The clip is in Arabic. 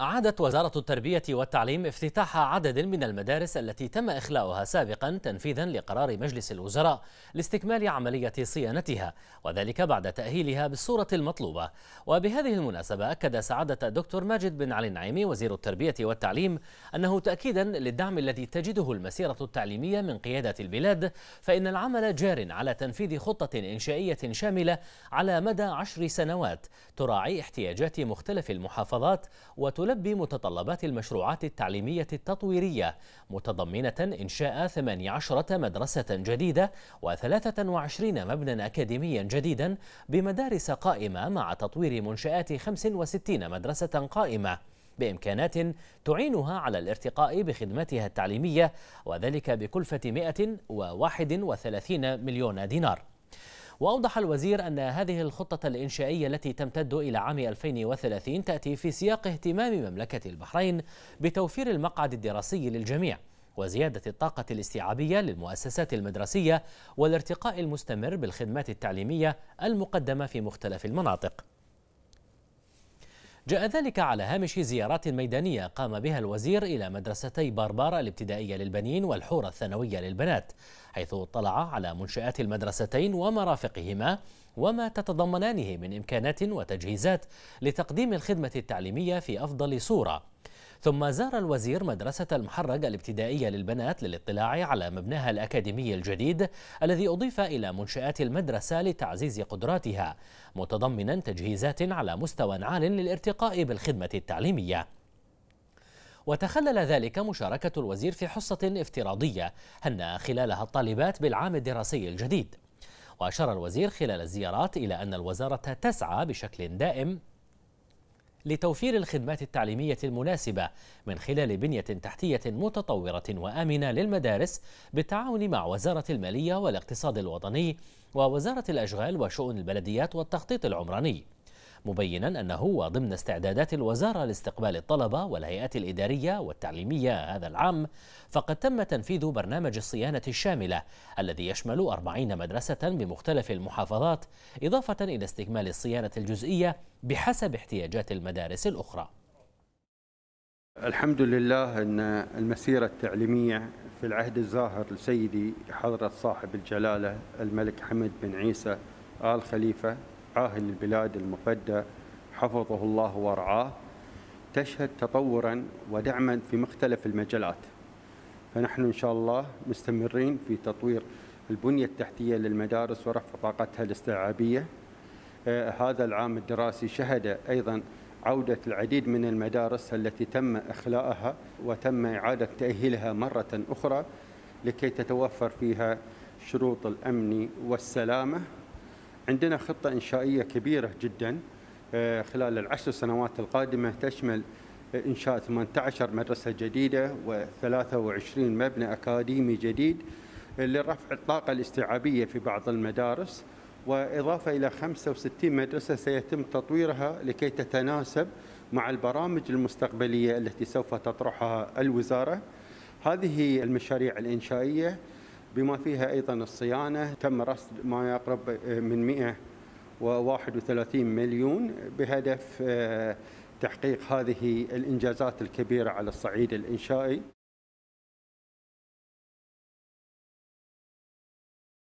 أعادت وزارة التربية والتعليم افتتاح عدد من المدارس التي تم إخلاؤها سابقا تنفيذا لقرار مجلس الوزراء لاستكمال عملية صيانتها وذلك بعد تأهيلها بالصورة المطلوبة وبهذه المناسبة أكد سعادة الدكتور ماجد بن علي النعيمي وزير التربية والتعليم أنه تأكيدا للدعم الذي تجده المسيرة التعليمية من قيادة البلاد فإن العمل جار على تنفيذ خطة إنشائية شاملة على مدى عشر سنوات تراعي احتياجات مختلف المحافظات وتلقي تلبي متطلبات المشروعات التعليمية التطويرية متضمنة إنشاء 18 مدرسة جديدة و23 مبنى أكاديميا جديدا بمدارس قائمة مع تطوير منشآت 65 مدرسة قائمة بإمكانات تعينها على الارتقاء بخدمتها التعليمية وذلك بكلفة 131 مليون دينار وأوضح الوزير أن هذه الخطة الإنشائية التي تمتد إلى عام 2030 تأتي في سياق اهتمام مملكة البحرين بتوفير المقعد الدراسي للجميع وزيادة الطاقة الاستيعابية للمؤسسات المدرسية والارتقاء المستمر بالخدمات التعليمية المقدمة في مختلف المناطق جاء ذلك على هامش زيارات ميدانية قام بها الوزير إلى مدرستي باربارا الابتدائية للبنين والحورة الثانوية للبنات حيث اطلع على منشآت المدرستين ومرافقهما وما تتضمنانه من إمكانات وتجهيزات لتقديم الخدمة التعليمية في أفضل صورة ثم زار الوزير مدرسة المحرق الابتدائية للبنات للاطلاع على مبناها الأكاديمي الجديد الذي أضيف إلى منشآت المدرسة لتعزيز قدراتها متضمنا تجهيزات على مستوى عال للارتقاء بالخدمة التعليمية وتخلل ذلك مشاركة الوزير في حصة افتراضية هنأ خلالها الطالبات بالعام الدراسي الجديد وأشار الوزير خلال الزيارات إلى أن الوزارة تسعى بشكل دائم لتوفير الخدمات التعليمية المناسبة من خلال بنية تحتية متطورة وآمنة للمدارس بالتعاون مع وزارة المالية والاقتصاد الوطني ووزارة الأشغال وشؤون البلديات والتخطيط العمراني مبينا أنه وضمن استعدادات الوزارة لاستقبال الطلبة والهيئات الإدارية والتعليمية هذا العام فقد تم تنفيذ برنامج الصيانة الشاملة الذي يشمل 40 مدرسة بمختلف المحافظات إضافة إلى استكمال الصيانة الجزئية بحسب احتياجات المدارس الأخرى الحمد لله أن المسيرة التعليمية في العهد الزاهر لسيدي حضرة صاحب الجلالة الملك حمد بن عيسى آل خليفة عاهل البلاد المفدى حفظه الله ورعاه تشهد تطورا ودعما في مختلف المجالات فنحن إن شاء الله مستمرين في تطوير البنية التحتية للمدارس ورفع طاقتها الاستيعابية آه، هذا العام الدراسي شهد أيضا عودة العديد من المدارس التي تم إخلاءها وتم إعادة تأهيلها مرة أخرى لكي تتوفر فيها شروط الامن والسلامة عندنا خطة إنشائية كبيرة جدا آه، خلال العشر سنوات القادمة تشمل آه، إنشاء 18 مدرسة جديدة و23 مبنى أكاديمي جديد آه، لرفع الطاقة الاستيعابية في بعض المدارس وإضافة إلى 65 مدرسة سيتم تطويرها لكي تتناسب مع البرامج المستقبلية التي سوف تطرحها الوزارة هذه المشاريع الإنشائية بما فيها أيضا الصيانة تم رصد ما يقرب آه، من 131 مليون بهدف آه، تحقيق هذه الإنجازات الكبيرة على الصعيد الإنشائي